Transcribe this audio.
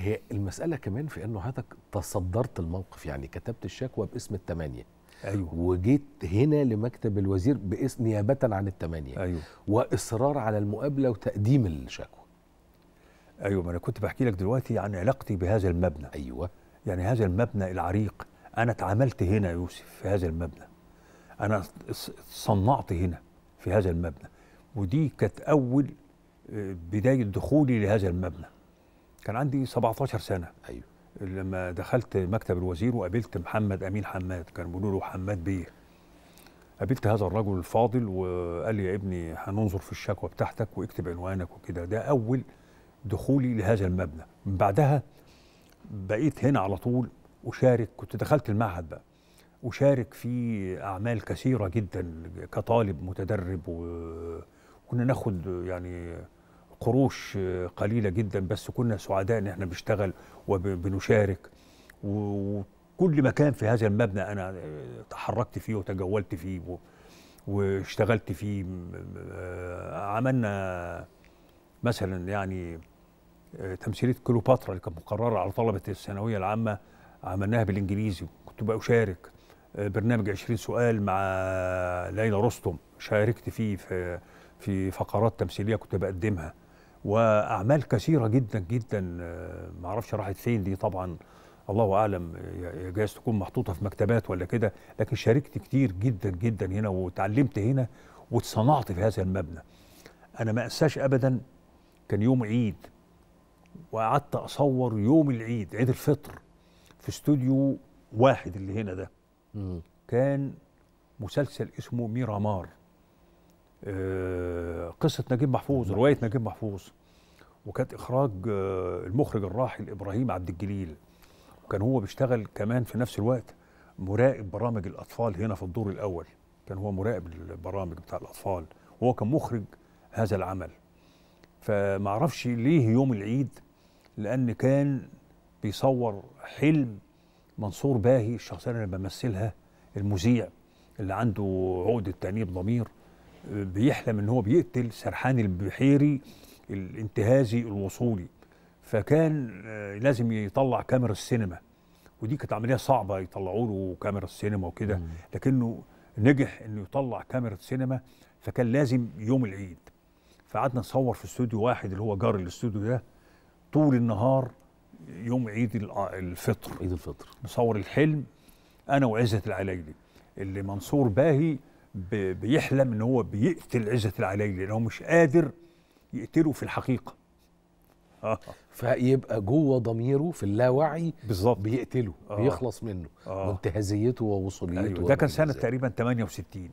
هي المساله كمان في انه حضرتك تصدرت الموقف يعني كتبت الشكوى باسم الثمانيه ايوه وجيت هنا لمكتب الوزير باسم نيابه عن الثمانيه ايوه واصرار على المقابله وتقديم الشكوى ايوه ما انا كنت بحكي لك دلوقتي عن علاقتي بهذا المبنى ايوه يعني هذا المبنى العريق انا اتعاملت هنا يا يوسف في هذا المبنى انا صنعت هنا في هذا المبنى ودي كانت اول آه، بدايه دخولي لهذا المبنى كان عندي 17 سنه ايوه لما دخلت مكتب الوزير وقابلت محمد امين حماد كان بيقولوا له حماد بيه قابلت هذا الرجل الفاضل وقال لي يا ابني هننظر في الشكوى بتاعتك واكتب عنوانك وكده ده اول دخولي لهذا المبنى من بعدها بقيت هنا على طول أشارك كنت دخلت المعهد بقى أشارك في أعمال كثيرة جدا كطالب متدرب وكنا ناخد يعني قروش قليله جدا بس كنا سعداء ان احنا بنشتغل وبنشارك وكل مكان في هذا المبنى انا تحركت فيه وتجولت فيه واشتغلت فيه عملنا مثلا يعني آه، تمثيليه كليوباترا اللي كانت مقرره على طلبه الثانويه العامه عملناها بالانجليزي كنت بقى اشارك آه، برنامج 20 سؤال مع ليلى رستم شاركت فيه في في فقرات تمثيليه كنت بقدمها واعمال كثيره جدا جدا آه، ما اعرفش راحت فين دي طبعا الله اعلم جايز تكون محطوطه في مكتبات ولا كده لكن شاركت كتير جدا جدا هنا وتعلمت هنا واتصنعت في هذا المبنى انا ما انساش ابدا كان يوم عيد وقعدت اصور يوم العيد عيد الفطر في استوديو واحد اللي هنا ده كان مسلسل اسمه ميرامار آه، قصه نجيب محفوظ روايه نجيب محفوظ وكانت اخراج آه، المخرج الراحل ابراهيم عبد الجليل وكان هو بيشتغل كمان في نفس الوقت مراقب برامج الاطفال هنا في الدور الاول كان هو مراقب البرامج بتاع الاطفال وهو كان مخرج هذا العمل فما اعرفش ليه يوم العيد لان كان بيصور حلم منصور باهي الشخصيه اللي انا بمثلها المذيع اللي عنده عقده تانيب ضمير بيحلم ان هو بيقتل سرحان البحيري الانتهازي الوصولي فكان آه، لازم يطلع كاميرا السينما ودي كانت عمليه صعبه يطلعوا له كاميرا السينما وكده لكنه نجح انه يطلع كاميرا سينما فكان لازم يوم العيد فقعدنا نصور في استوديو واحد اللي هو جار الاستوديو ده طول النهار يوم عيد الفطر عيد الفطر نصور الحلم انا وعزت العلاجلي اللي منصور باهي بيحلم ان هو بيقتل عزت العلايلي لان هو مش قادر يقتله في الحقيقه آه. فيبقى جوه ضميره في اللاوعي بالظبط بيقتله آه. بيخلص منه آه. وانتهازيته ووصوليته أيوه. ده كان سنه تقريبا 68